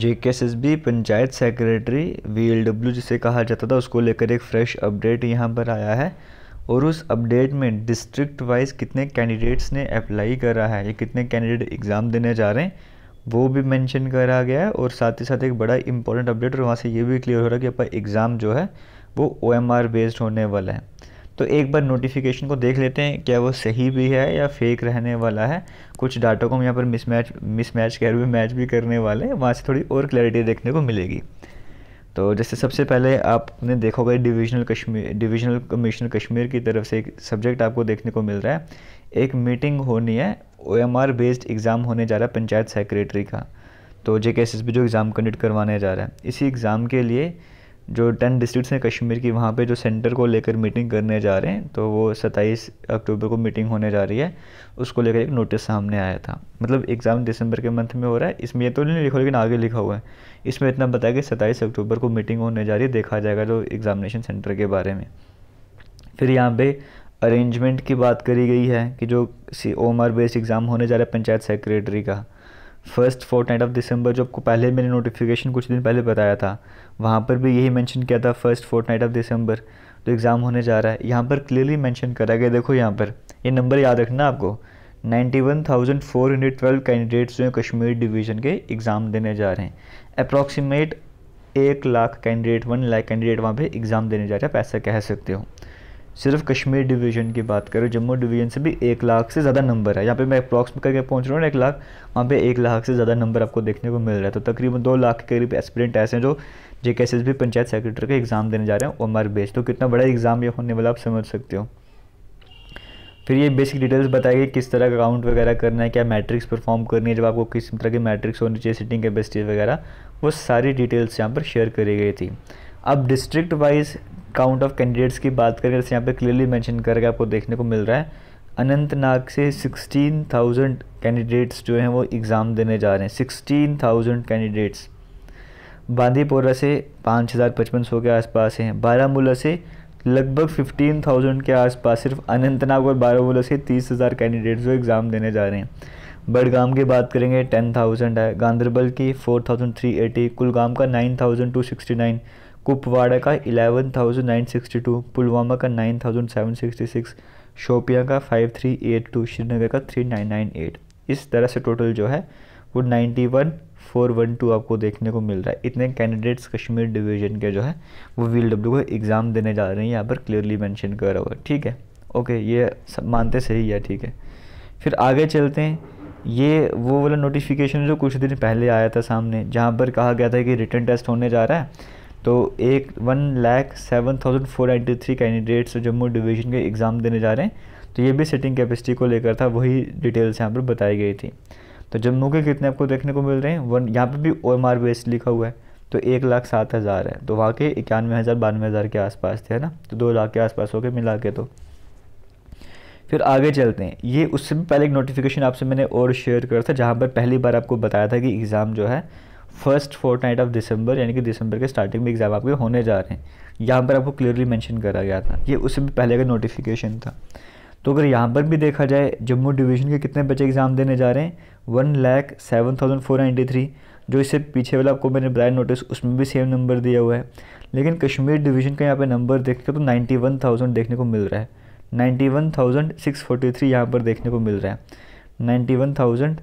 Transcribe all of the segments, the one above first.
जे K S S B panchayat secretary V L W जिसे कहा जाता था उसको लेकर एक फ्रेश अपडेट यहाँ पर आया है और उस अपडेट में डिस्ट्रिक्ट वाइज कितने कैंडिडेट्स ने अप्लाई करा है या कितने कैंडिडेट एग्ज़ाम देने जा रहे हैं वो भी मेंशन करा गया है और साथ ही साथ एक बड़ा इंपॉर्टेंट अपडेट और वहाँ से ये भी क्लियर हो रहा है कि आपका एग्ज़ाम जो है वो ओ बेस्ड होने वाला है तो एक बार नोटिफिकेशन को देख लेते हैं क्या वो सही भी है या फेक रहने वाला है कुछ डाटा को हम यहाँ पर मिसमैच मिसमैच कह रहे मैच भी करने वाले हैं वहाँ से थोड़ी और क्लैरिटी देखने को मिलेगी तो जैसे सबसे पहले आपने देखोगे divisional Kashmir divisional commissioner Kashmir की तरफ से एक सब्जेक्ट आपको देखने को मिल रहा है एक मीटिंग होनी है O M R based exam होने जा रहा है पंचायत सेक्रेटरी का तो जे के एस एस जो एग्ज़ाम कंडक्ट करवाने जा रहा है इसी एग्ज़ाम के लिए जो टेन डिस्ट्रिक्ट्स हैं कश्मीर की वहाँ पे जो सेंटर को लेकर मीटिंग करने जा रहे हैं तो वो सत्ताईस अक्टूबर को मीटिंग होने जा रही है उसको लेकर एक नोटिस सामने आया था मतलब एग्ज़ाम दिसंबर के मंथ में हो रहा है इसमें ये तो नहीं लिखा लेकिन आगे लिखा हुआ है इसमें इतना बताया कि सत्ताईस अक्टूबर को मीटिंग होने जा रही है देखा जाएगा जो एग्ज़ामिनेशन सेंटर के बारे में फिर यहाँ पे अरेंजमेंट की बात करी गई है कि जो सी ओम आर बेस्ड एग्ज़ाम होने जा रहा है पंचायत सेक्रेटरी का first fourth ninth of December जो आपको पहले मैंने नोटिफिकेशन कुछ दिन पहले बताया था वहाँ पर भी यही मेंशन किया था first fourth ninth of December तो एग्ज़ाम होने जा रहा है यहाँ पर क्लियरली मेंशन करा गया देखो यहाँ पर ये यह नंबर याद रखना आपको ट्वेल्व कैंडिडेट्स जो हैं कश्मीर डिवीज़न के एग्ज़ाम देने जा रहे हैं अप्रॉक्सीमेट एक lakh candidate one lakh candidate वहाँ पे एग्ज़ाम देने जा रहे हैं आप ऐसा कह सकते हो सिर्फ कश्मीर डिवीज़न की बात करें जम्मू डिवीज़न से भी एक लाख से ज़्यादा नंबर है यहाँ पे मैं अप्रॉक्स करके पहुँच रहा हूँ एक लाख वहाँ पे एक लाख से ज़्यादा नंबर आपको देखने को मिल रहा है तो तकरीबन दो लाख के करीब एस्पिरेंट ऐसे हैं जो जे के पंचायत सेक्रेटरी का एग्ज़ाम देने जा रहे हैं ओमर बेस तो कितना बड़ा एग्ज़ाम ये होने वाला आप समझ सकते हो फिर ये बेसिक डिटेल्स बताएगी किस तरह का अकाउंट वगैरह करना है क्या मैट्रिक्स परफॉर्म करनी है जब आपको किस तरह की मैट्रिक्स होनी चाहिए सिटिंग कैपेसिटी वगैरह वो सारी डिटेल्स यहाँ पर शेयर करी गई थी अब district wise count of candidates की बात करें जैसे यहाँ पे क्लियरली मेंशन करके आपको देखने को मिल रहा है अनंतनाग से 16,000 कैंडिडेट्स जो हैं वो एग्ज़ाम देने जा रहे हैं 16,000 कैंडिडेट्स बांदीपोरा से पाँच हज़ार पचपन सौ के आसपास हैं बारामूला से लगभग 15,000 के आसपास सिर्फ अनंतनाग और बारामूला से 30,000 कैंडिडेट्स जो एग्ज़ाम देने जा रहे हैं बडगाम की बात करेंगे 10,000 है गांधरबल की 4,380 कुलगाम का नाइन कुपवाड़ा का 11,962, पुलवामा का 9,766, शोपिया का 5382, श्रीनगर का 3998 इस तरह से टोटल जो है वो 91,412 आपको देखने को मिल रहा है इतने कैंडिडेट्स कश्मीर डिवीजन के जो है वो वी को एग्ज़ाम देने जा रहे हैं यहाँ पर क्लियरली मैंशन रहा हुआ ठीक है ओके ये सब मानते सही है ठीक है फिर आगे चलते हैं ये वो वाला नोटिफिकेशन जो कुछ दिन पहले आया था सामने जहाँ पर कहा गया था कि रिटर्न टेस्ट होने जा रहा है तो एक one lakh seven thousand four ninety three candidates Jammu division के एग्ज़ाम देने जा रहे हैं तो ये भी सिटिंग कैपेसिटी को लेकर था वही डिटेल्स यहाँ पर बताई गई थी तो जम्मू के कितने आपको देखने को मिल रहे हैं वन यहाँ पर भी ओ एम आर बेस लिखा हुआ है तो एक लाख सात हज़ार है तो वहाँ के इक्यानवे हज़ार बानवे हज़ार के आसपास थे है ना तो दो लाख के आसपास हो गए मिला के तो फिर आगे चलते हैं ये उससे भी पहले एक नोटिफिकेशन आपसे मैंने और शेयर करा था जहाँ पर पहली बार आपको बताया था कि एग्ज़ाम जो है first fourth ninth of December यानी कि दिसंबर के स्टार्टिंग में एग्ज़ाम आपके होने जा रहे हैं यहाँ पर आपको क्लियरली मैंशन करा गया था ये उससे भी पहले का नोटिफिकेशन था तो अगर यहाँ पर भी देखा जाए जम्मू डिवीज़न के कितने बच्चे एग्ज़ाम देने जा रहे हैं one lakh seven thousand four ninety three जो इससे पीछे वाला आपको मैंने बताया नोटिस उसमें भी सेम नंबर दिया हुआ है लेकिन कश्मीर डिवीज़न का यहाँ पे नंबर देखने तो नाइन्टी वन थाउजेंड देखने को मिल रहा है ninety one thousand six forty three यहाँ पर देखने को मिल रहा है नाइन्टी वन थाउजेंड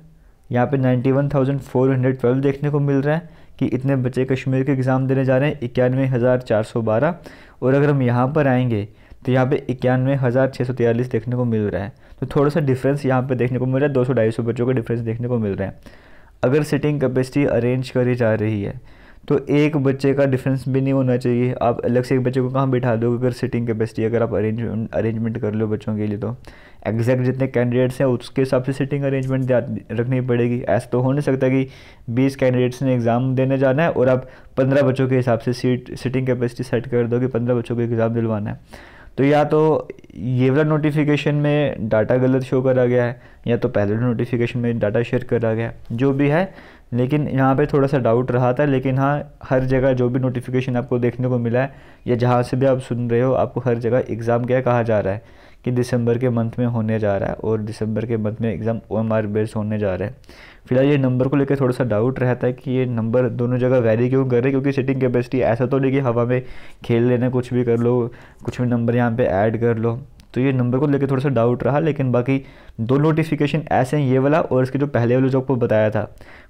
यहाँ पे 91,412 देखने को मिल रहा है कि इतने बच्चे कश्मीर के एग्ज़ाम देने जा रहे हैं इक्यानवे हज़ार चार सौ बारह और अगर हम यहाँ पर आएंगे तो यहाँ पे इक्यानवे हज़ार छः सौ तिरालीस देखने को मिल रहा है तो थोड़ा सा डिफरेंस यहाँ पे देखने को मिल रहा है दो सौ ढाई सौ बच्चों का डिफरेंस देखने को मिल रहा है अगर सिटिंग कैपेसिटी अरेंज करी जा रही है तो एक बच्चे का डिफरेंस भी नहीं होना चाहिए आप अलग से एक बच्चे को कहाँ बिठा दोगे अगर सिटिंग कैपेसिटी अगर आप अरेंज अरेंजमेंट कर लो बच्चों के लिए तो एग्जैक्ट जितने कैंडिडेट्स हैं उसके हिसाब से सिटिंग अरेंजमेंट रखनी पड़ेगी ऐसा तो हो नहीं सकता कि बीस कैंडिडेट्स ने एग्ज़ाम देने जाना है और आप पंद्रह बच्चों के हिसाब से सीट सिटिंग कैपेसिटी सेट कर दो कि पंद्रह बच्चों को एग्ज़ाम दिलवाना है तो या तो ये वाला नोटिफिकेशन में डाटा गलत शो करा गया है या तो पहले नोटिफिकेशन में डाटा शेयर करा गया है जो भी है लेकिन यहाँ पे थोड़ा सा डाउट रहा था लेकिन हाँ हर जगह जो भी नोटिफिकेशन आपको देखने को मिला है या जहाँ से भी आप सुन रहे हो आपको हर जगह एग्ज़ाम क्या कहा जा रहा है कि दिसंबर के मंथ में होने जा रहा है और दिसंबर के मंथ में exam O M R based होने जा रहा है फिलहाल ये नंबर को लेकर थोड़ा सा डाउट रहता है कि ये नंबर दोनों जगह वैरी क्यों कर रहे हैं क्योंकि सिटिंग कैपेसिटी ऐसा तो नहीं कि हवा में खेल लेना कुछ भी कर लो कुछ भी नंबर यहाँ पर ऐड कर लो तो ये नंबर को लेकर थोड़ा सा डाउट रहा लेकिन बाकी दो नोटिफिकेशन ऐसे हैं ये वाला और इसके जो पहले वाले जो आपको बताया था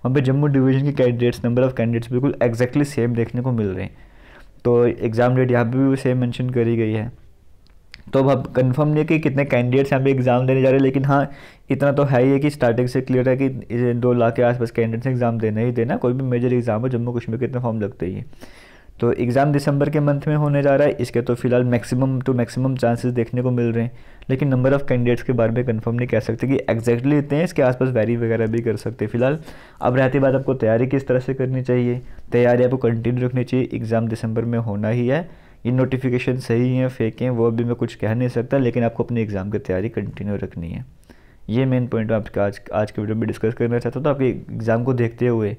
वहाँ पे जम्मू डिवीजन के कैंडिडेट्स नंबर ऑफ़ कैंडिडेट्स बिल्कुल एक्जैक्टली सेम देखने को मिल रहे हैं तो एग्ज़ाम डेट यहाँ पर भी सेम मैंशन करी गई है तो अब कंफर्म नहीं है कि कितने कैंडिडेट्स यहाँ पे एग्ज़ाम देने जा रहे हैं लेकिन हाँ इतना तो है ही है कि स्टार्टिंग से क्लियर है कि दो लाख के आसपास कैंडिडेट्स एग्ज़ाम देना ही देना कोई भी मेजर एग्ज़ाम हो जम्मू कश्मीर के इतने फॉर्म लगते ही है तो एग्ज़ाम दिसंबर के मंथ में होने जा रहा है इसके तो फिलहाल मैक्सिमम टू मैक्सिमम चांसेस देखने को मिल रहे हैं लेकिन नंबर ऑफ़ कैंडिडेट्स के बारे में कंफर्म नहीं कह सकते कि एग्जैक्टली इतने इसके आसपास वैरी वगैरह भी कर सकते हैं फिलहाल अब रहती बात आपको तैयारी किस तरह से करनी चाहिए तैयारी आपको कंटिन्यू रखनी चाहिए एग्ज़ाम दिसंबर में होना ही है ये नोटिफिकेशन सही हैं फेक हैं वो अभी मैं कुछ कह नहीं सकता लेकिन आपको अपने एग्ज़ाम की तैयारी कंटिन्यू रखनी है ये मेन पॉइंट आपके आज आज के वीडियो में डिस्कस करना चाहता हूँ तो आपके एग्ज़ाम को देखते हुए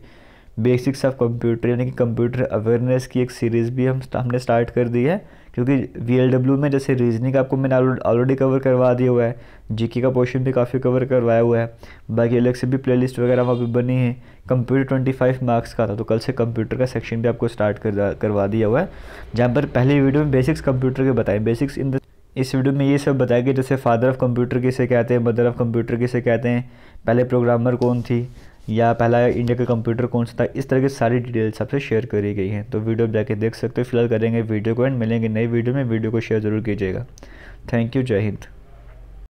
बेसिक्स ऑफ कंप्यूटर यानी कि कंप्यूटर अवेयरनेस की एक सीरीज़ भी हम हमने स्टार्ट कर दी है क्योंकि वी में जैसे रीजनिंग आपको मैंने ऑलरेडी कवर करवा दिया हुआ है जीके का पोर्शन भी काफ़ी कवर करवाया हुआ है बाकी अलग से भी प्लेलिस्ट वगैरह वहाँ पर बनी है कंप्यूटर ट्वेंटी फाइव मार्क्स का था तो कल से कंप्यूटर का सेक्शन भी आपको स्टार्ट कर करवा दिया हुआ है जहाँ पर पहली वीडियो में बेसिक्स कंप्यूटर के बताएं बेसिक्स इन द इस वीडियो में ये सब बताया कि जैसे फादर ऑफ कंप्यूटर किसे कहते हैं मदर ऑफ कंप्यूटर किसे कहते हैं पहले प्रोग्रामर कौन थी या पहला इंडिया का कंप्यूटर कौन सा था इस तरह की सारी डिटेल्स आपसे शेयर करी गई हैं तो वीडियो जाके देख सकते हो फिलहाल करेंगे वीडियो को एंड मिलेंगे नई वीडियो में वीडियो को शेयर जरूर कीजिएगा थैंक यू जय हिंद